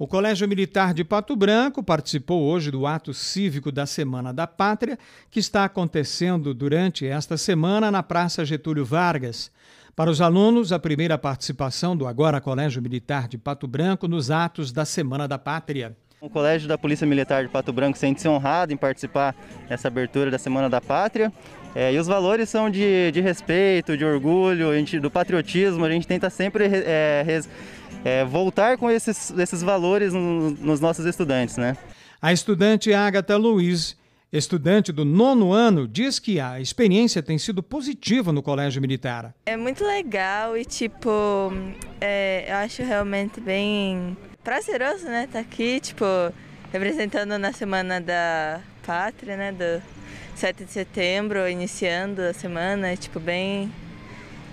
O Colégio Militar de Pato Branco participou hoje do ato cívico da Semana da Pátria, que está acontecendo durante esta semana na Praça Getúlio Vargas. Para os alunos, a primeira participação do agora Colégio Militar de Pato Branco nos atos da Semana da Pátria. O Colégio da Polícia Militar de Pato Branco sente-se honrado em participar dessa abertura da Semana da Pátria. É, e os valores são de, de respeito, de orgulho, gente, do patriotismo. A gente tenta sempre é, res, é, voltar com esses, esses valores no, nos nossos estudantes. Né? A estudante Agatha Luiz, estudante do nono ano, diz que a experiência tem sido positiva no Colégio Militar. É muito legal e, tipo, é, eu acho realmente bem prazeroso, né, estar tá aqui, tipo, representando na Semana da Pátria, né, do 7 de setembro, iniciando a semana, é, tipo, bem,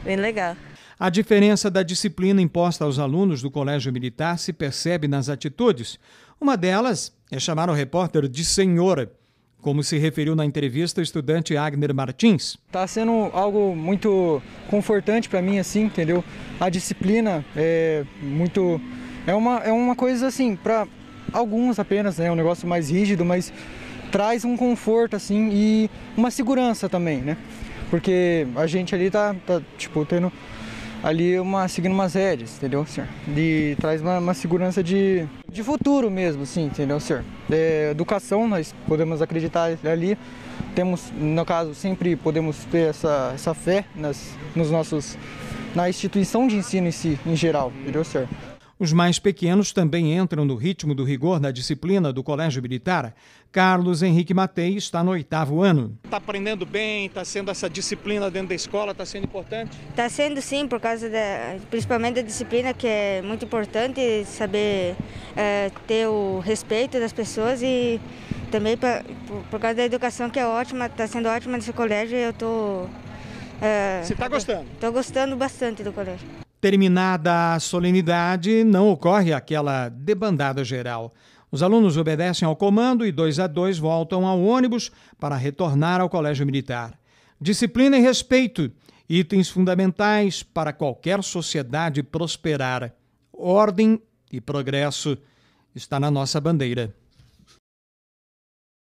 bem legal. A diferença da disciplina imposta aos alunos do Colégio Militar se percebe nas atitudes. Uma delas é chamar o repórter de senhora, como se referiu na entrevista o estudante Agner Martins. Está sendo algo muito confortante para mim, assim, entendeu? A disciplina é muito. É uma, é uma coisa assim, para alguns apenas, né? É um negócio mais rígido, mas traz um conforto, assim, e uma segurança também, né? Porque a gente ali tá, tá tipo, tendo ali uma, seguindo umas rédeas, entendeu, senhor? E traz uma, uma segurança de, de futuro mesmo, sim, entendeu, senhor? É, educação, nós podemos acreditar ali, temos, no caso, sempre podemos ter essa, essa fé nas, nos nossos, na instituição de ensino em si, em geral, entendeu, senhor? Os mais pequenos também entram no ritmo do rigor da disciplina do Colégio Militar. Carlos Henrique Matei está no oitavo ano. Está aprendendo bem, está sendo essa disciplina dentro da escola, está sendo importante? Está sendo sim, por causa da, principalmente da disciplina, que é muito importante saber é, ter o respeito das pessoas e também pra, por, por, causa da educação que é ótima, está sendo ótima nesse colégio e eu estou... Eh, Você está gostando? Estou gostando bastante do colégio. Terminada a solenidade, não ocorre aquela debandada geral. Os alunos obedecem ao comando e dois a dois voltam ao ônibus para retornar ao colégio militar. Disciplina e respeito, itens fundamentais para qualquer sociedade prosperar. Ordem e progresso está na nossa bandeira.